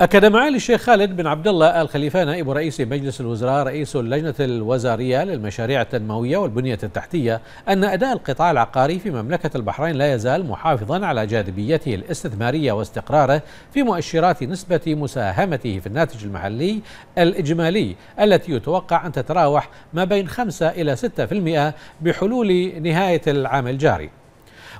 أكد معالي الشيخ خالد بن عبد الله آل خليفة نائب رئيس مجلس الوزراء رئيس اللجنة الوزارية للمشاريع التنموية والبنية التحتية أن أداء القطاع العقاري في مملكة البحرين لا يزال محافظا على جاذبيته الاستثمارية واستقراره في مؤشرات نسبة مساهمته في الناتج المحلي الإجمالي التي يتوقع أن تتراوح ما بين 5 إلى 6% بحلول نهاية العام الجاري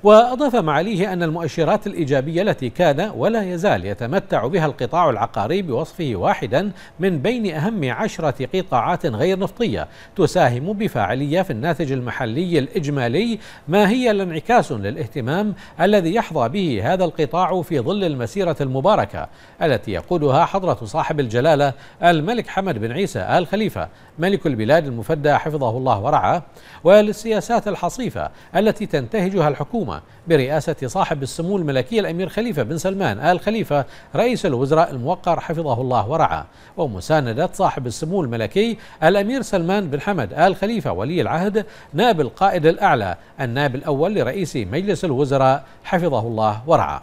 وأضاف معاليه أن المؤشرات الإيجابية التي كان ولا يزال يتمتع بها القطاع العقاري بوصفه واحدا من بين أهم عشرة قطاعات غير نفطية تساهم بفاعلية في الناتج المحلي الإجمالي ما هي الانعكاس للاهتمام الذي يحظى به هذا القطاع في ظل المسيرة المباركة التي يقودها حضرة صاحب الجلالة الملك حمد بن عيسى آل خليفة ملك البلاد المفدى حفظه الله ورعاه وللسياسات الحصيفة التي تنتهجها الحكومة الحكومة برئاسة صاحب السمو الملكي الأمير خليفة بن سلمان آل خليفة رئيس الوزراء الموقر حفظه الله ورعاه ومساندة صاحب السمو الملكي الأمير سلمان بن حمد آل خليفة ولي العهد ناب القائد الأعلى الناب الأول لرئيس مجلس الوزراء حفظه الله ورعاه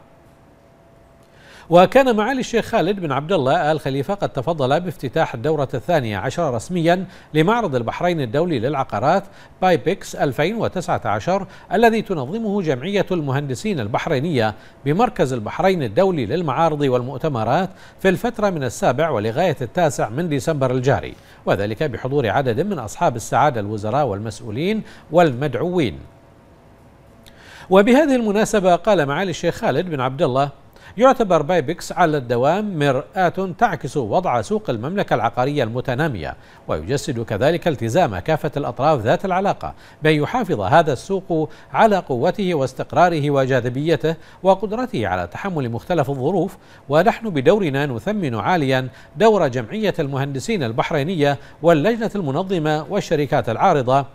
وكان معالي الشيخ خالد بن عبد الله آل خليفة قد تفضل بافتتاح الدورة الثانية عشر رسميا لمعرض البحرين الدولي للعقارات بايبكس 2019 الذي تنظمه جمعية المهندسين البحرينية بمركز البحرين الدولي للمعارض والمؤتمرات في الفترة من السابع ولغاية التاسع من ديسمبر الجاري وذلك بحضور عدد من أصحاب السعادة الوزراء والمسؤولين والمدعوين وبهذه المناسبة قال معالي الشيخ خالد بن عبد الله يعتبر بايبكس على الدوام مرآة تعكس وضع سوق المملكة العقارية المتنامية ويجسد كذلك التزام كافة الأطراف ذات العلاقة بأن يحافظ هذا السوق على قوته واستقراره وجاذبيته وقدرته على تحمل مختلف الظروف ونحن بدورنا نثمن عاليا دور جمعية المهندسين البحرينية واللجنة المنظمة والشركات العارضة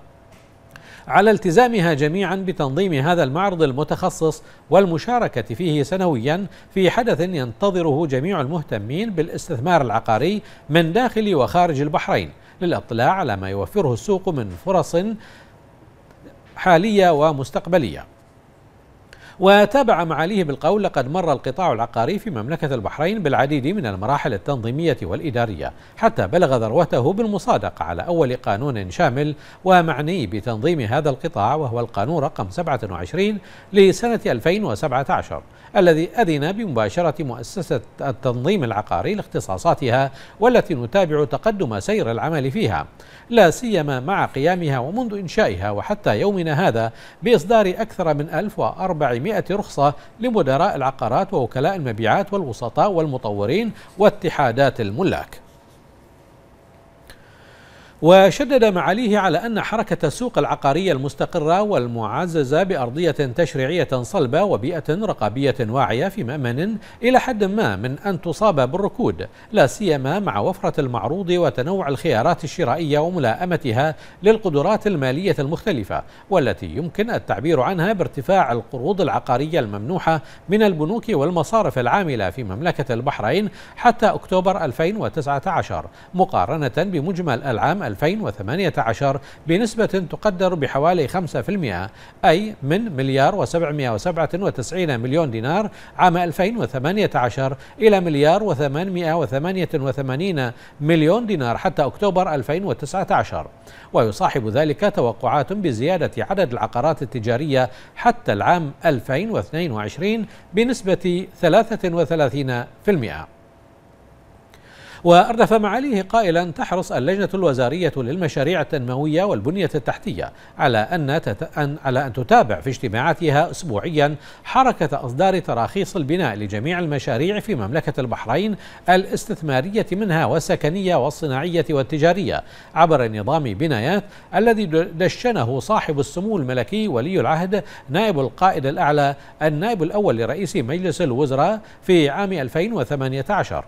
على التزامها جميعا بتنظيم هذا المعرض المتخصص والمشاركة فيه سنويا في حدث ينتظره جميع المهتمين بالاستثمار العقاري من داخل وخارج البحرين للاطلاع على ما يوفره السوق من فرص حالية ومستقبلية وتابع معاليه بالقول لقد مر القطاع العقاري في مملكة البحرين بالعديد من المراحل التنظيمية والإدارية حتى بلغ ذروته بالمصادقة على أول قانون شامل ومعني بتنظيم هذا القطاع وهو القانون رقم 27 لسنة 2017 الذي أذن بمباشرة مؤسسة التنظيم العقاري لاختصاصاتها والتي نتابع تقدم سير العمل فيها لا سيما مع قيامها ومنذ إنشائها وحتى يومنا هذا بإصدار أكثر من 1400 مئة رخصة لمدراء العقارات ووكلاء المبيعات والوسطاء والمطورين واتحادات الملاك وشدد معاليه على أن حركة السوق العقارية المستقرة والمعززة بأرضية تشريعية صلبة وبيئة رقابية واعية في مأمن إلى حد ما من أن تصاب بالركود لا سيما مع وفرة المعروض وتنوع الخيارات الشرائية وملائمتها للقدرات المالية المختلفة والتي يمكن التعبير عنها بارتفاع القروض العقارية الممنوحة من البنوك والمصارف العاملة في مملكة البحرين حتى أكتوبر 2019 مقارنة بمجمل العام 2018 بنسبة تقدر بحوالي 5% أي من مليار و797 مليون دينار عام 2018 إلى مليار و888 مليون دينار حتى أكتوبر 2019 ويصاحب ذلك توقعات بزيادة عدد العقارات التجارية حتى العام 2022 بنسبة 33% وأردف معاليه قائلا تحرص اللجنة الوزارية للمشاريع التنموية والبنية التحتية على أن, تت... أن... على أن تتابع في اجتماعاتها أسبوعيا حركة إصدار تراخيص البناء لجميع المشاريع في مملكة البحرين الاستثمارية منها والسكنية والصناعية والتجارية عبر نظام بنايات الذي دشنه صاحب السمو الملكي ولي العهد نائب القائد الأعلى النائب الأول لرئيس مجلس الوزراء في عام 2018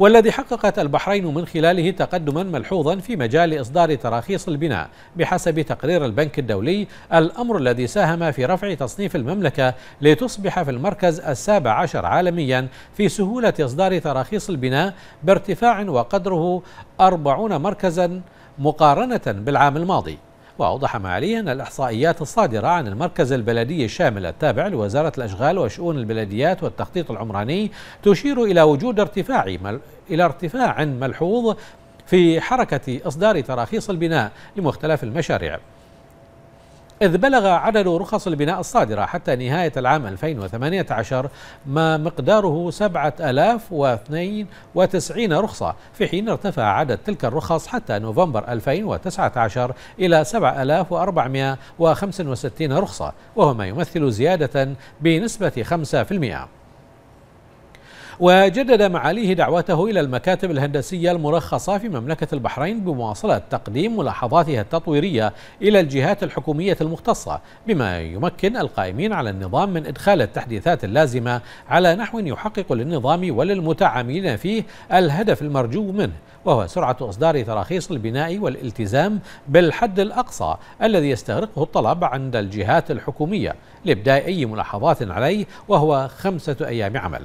والذي حققت البحرين من خلاله تقدما ملحوظا في مجال إصدار تراخيص البناء بحسب تقرير البنك الدولي الأمر الذي ساهم في رفع تصنيف المملكة لتصبح في المركز السابع عشر عالميا في سهولة إصدار تراخيص البناء بارتفاع وقدره أربعون مركزا مقارنة بالعام الماضي وأوضح معاليه أن الإحصائيات الصادرة عن المركز البلدي الشامل التابع لوزارة الأشغال وشؤون البلديات والتخطيط العمراني تشير إلى وجود ارتفاع إلى ارتفاع ملحوظ في حركة إصدار تراخيص البناء لمختلف المشاريع إذ بلغ عدد رخص البناء الصادرة حتى نهاية العام 2018 ما مقداره 7092 رخصة في حين ارتفع عدد تلك الرخص حتى نوفمبر 2019 إلى 7465 رخصة وهو ما يمثل زيادة بنسبة 5% وجدد معاليه دعوته إلى المكاتب الهندسية المرخصة في مملكة البحرين بمواصلة تقديم ملاحظاتها التطويرية إلى الجهات الحكومية المختصة بما يمكن القائمين على النظام من إدخال التحديثات اللازمة على نحو يحقق للنظام وللمتعاملين فيه الهدف المرجو منه وهو سرعة إصدار تراخيص البناء والالتزام بالحد الأقصى الذي يستغرقه الطلب عند الجهات الحكومية لإبداء أي ملاحظات عليه وهو خمسة أيام عمل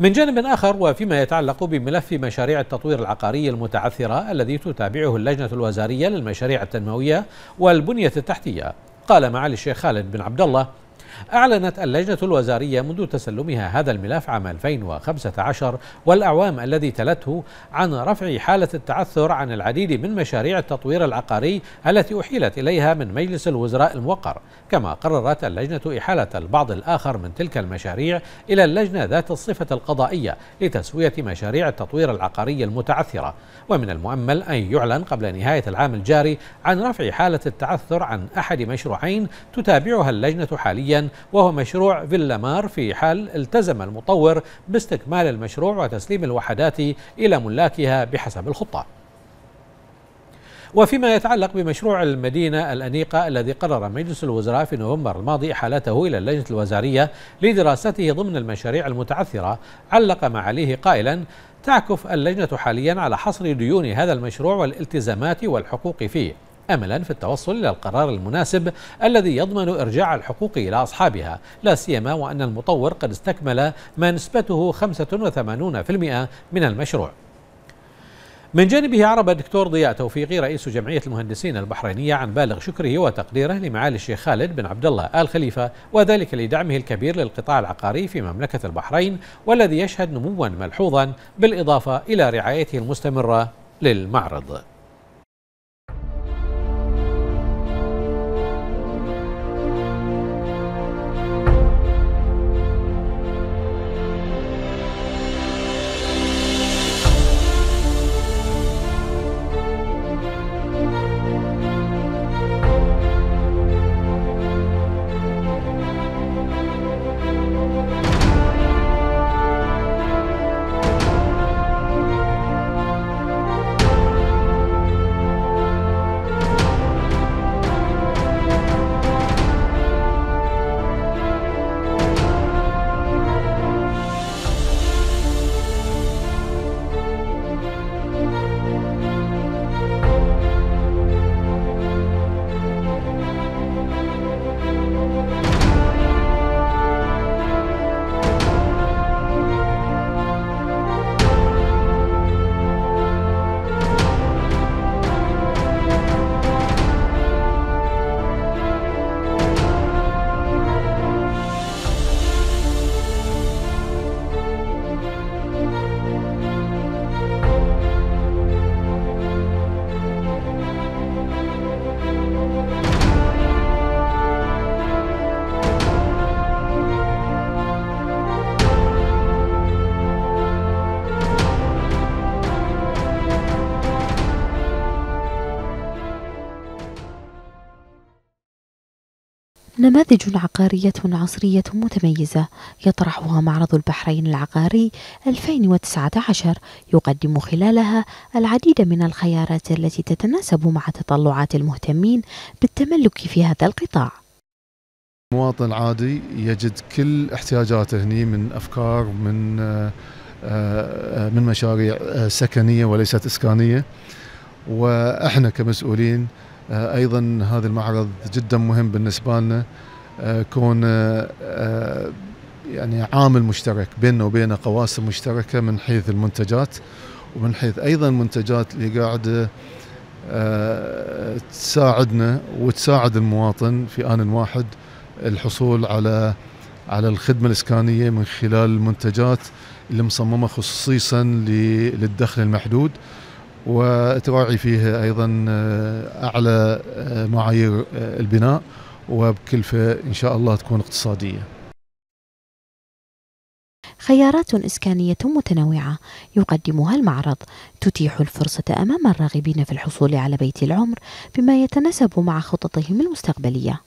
من جانب آخر وفيما يتعلق بملف مشاريع التطوير العقاري المتعثرة الذي تتابعه اللجنة الوزارية للمشاريع التنموية والبنية التحتية قال معالي الشيخ خالد بن عبد الله أعلنت اللجنة الوزارية منذ تسلمها هذا الملف عام 2015 والأعوام الذي تلته عن رفع حالة التعثر عن العديد من مشاريع التطوير العقاري التي أحيلت إليها من مجلس الوزراء الموقر كما قررت اللجنة إحالة البعض الآخر من تلك المشاريع إلى اللجنة ذات الصفة القضائية لتسوية مشاريع التطوير العقاري المتعثرة ومن المؤمل أن يعلن قبل نهاية العام الجاري عن رفع حالة التعثر عن أحد مشروعين تتابعها اللجنة حاليا حاليا وهو مشروع فيلا مار في حال التزم المطور باستكمال المشروع وتسليم الوحدات إلى ملاكها بحسب الخطة وفيما يتعلق بمشروع المدينة الأنيقة الذي قرر مجلس الوزراء في نوفمبر الماضي إحالته إلى اللجنة الوزارية لدراسته ضمن المشاريع المتعثرة علق معاليه قائلا تعكف اللجنة حاليا على حصر ديون هذا المشروع والالتزامات والحقوق فيه املا في التوصل الى القرار المناسب الذي يضمن ارجاع الحقوق الى اصحابها، لا سيما وان المطور قد استكمل ما نسبته 85% من المشروع. من جانبه عرب الدكتور ضياء توفيقي رئيس جمعية المهندسين البحرينية عن بالغ شكره وتقديره لمعالي الشيخ خالد بن عبد الله آل خليفة وذلك لدعمه الكبير للقطاع العقاري في مملكة البحرين والذي يشهد نموا ملحوظا بالإضافة إلى رعايته المستمرة للمعرض نماذج عقارية عصرية متميزة يطرحها معرض البحرين العقاري 2019 يقدم خلالها العديد من الخيارات التي تتناسب مع تطلعات المهتمين بالتملك في هذا القطاع مواطن عادي يجد كل احتياجاته هني من أفكار من آه، آه، من مشاريع آه، سكنية وليست إسكانية وإحنا كمسؤولين آه، ايضا هذا المعرض جدا مهم بالنسبه لنا آه، كون آه، يعني عامل مشترك بيننا وبين قواسم مشتركه من حيث المنتجات ومن حيث ايضا منتجات اللي قاعده تساعدنا وتساعد المواطن في ان واحد الحصول على على الخدمه الاسكانيه من خلال المنتجات اللي مصممه خصيصا للدخل المحدود وتراعي فيه ايضا آه، اعلى آه، معايير آه، البناء وبكلفه ان شاء الله تكون اقتصاديه. خيارات إسكانية متنوعة يقدمها المعرض تتيح الفرصة أمام الراغبين في الحصول على بيت العمر بما يتناسب مع خططهم المستقبلية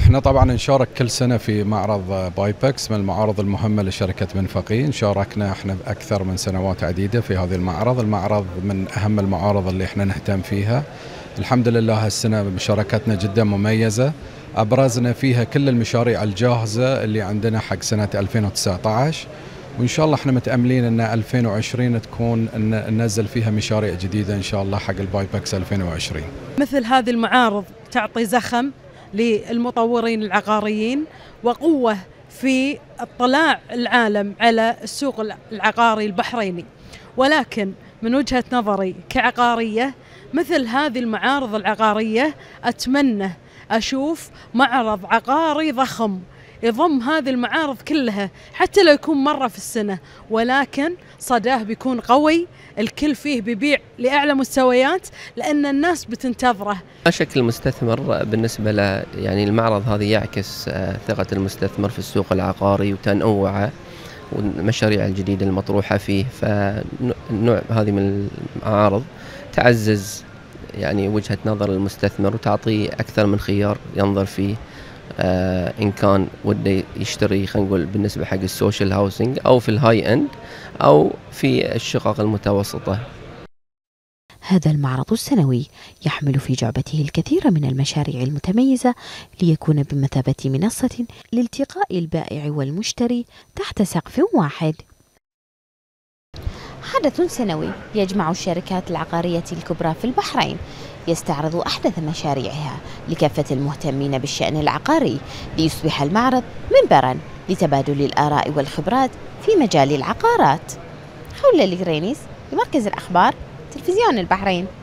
احنا طبعا نشارك كل سنه في معرض بايبكس من المعارض المهمه لشركه منفقين، شاركنا احنا اكثر من سنوات عديده في هذا المعرض، المعرض من اهم المعارض اللي احنا نهتم فيها. الحمد لله هالسنه مشاركتنا جدا مميزه، ابرزنا فيها كل المشاريع الجاهزه اللي عندنا حق سنه 2019 وان شاء الله احنا متاملين ان 2020 تكون ان ننزل فيها مشاريع جديده ان شاء الله حق البايبكس 2020. مثل هذه المعارض تعطي زخم للمطورين العقاريين وقوه في اطلاع العالم على السوق العقاري البحريني ولكن من وجهه نظري كعقاريه مثل هذه المعارض العقاريه اتمنى اشوف معرض عقاري ضخم يضم هذه المعارض كلها حتى لو يكون مرة في السنة ولكن صداه بيكون قوي الكل فيه بيبيع لاعلى مستويات لان الناس بتنتظره. لا شك المستثمر بالنسبه له يعني المعرض هذا يعكس آه، ثقه المستثمر في السوق العقاري وتنوعه والمشاريع الجديده المطروحه فيه فالنوع هذه من المعارض تعزز يعني وجهه نظر المستثمر وتعطيه اكثر من خيار ينظر فيه آه ان كان وده يشتري خلينا نقول بالنسبه حق السوشيال هاوسنج او في الهاي اند او في الشقق المتوسطه. هذا المعرض السنوي يحمل في جعبته الكثير من المشاريع المتميزة ليكون بمثابة منصة لالتقاء البائع والمشتري تحت سقف واحد. حدث سنوي يجمع الشركات العقارية الكبرى في البحرين يستعرض أحدث مشاريعها لكافة المهتمين بالشأن العقاري ليصبح المعرض منبرا لتبادل الآراء والخبرات في مجال العقارات خولة الجرينيس لمركز الأخبار تلفزيون البحرين